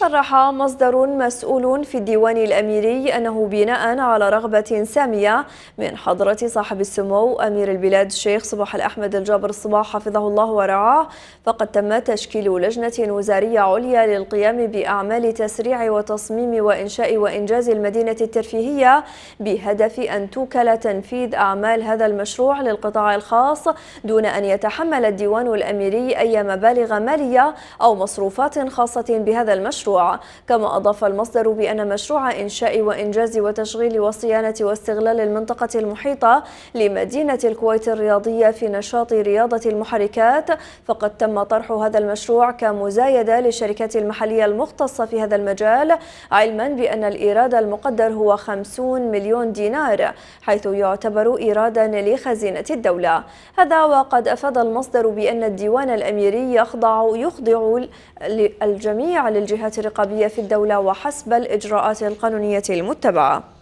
صرح مصدر مسؤول في الديوان الأميري أنه بناء على رغبة سامية من حضرة صاحب السمو أمير البلاد الشيخ صباح الأحمد الجابر الصباح حفظه الله ورعاه فقد تم تشكيل لجنة وزارية عليا للقيام بأعمال تسريع وتصميم وإنشاء وإنجاز المدينة الترفيهية بهدف أن توكل تنفيذ أعمال هذا المشروع للقطاع الخاص دون أن يتحمل الديوان الأميري أي مبالغ مالية أو مصروفات خاصة بهذا المشروع المشروع كما أضاف المصدر بأن مشروع إنشاء وإنجاز وتشغيل وصيانة واستغلال المنطقة المحيطة لمدينة الكويت الرياضية في نشاط رياضة المحركات فقد تم طرح هذا المشروع كمزايدة للشركات المحلية المختصة في هذا المجال علما بأن الإيراد المقدر هو 50 مليون دينار حيث يعتبر إيرادا لخزينة الدولة هذا وقد أفاد المصدر بأن الديوان الأميري يخضع يخضع الجميع للجهات الرقابية في الدولة وحسب الإجراءات القانونية المتبعة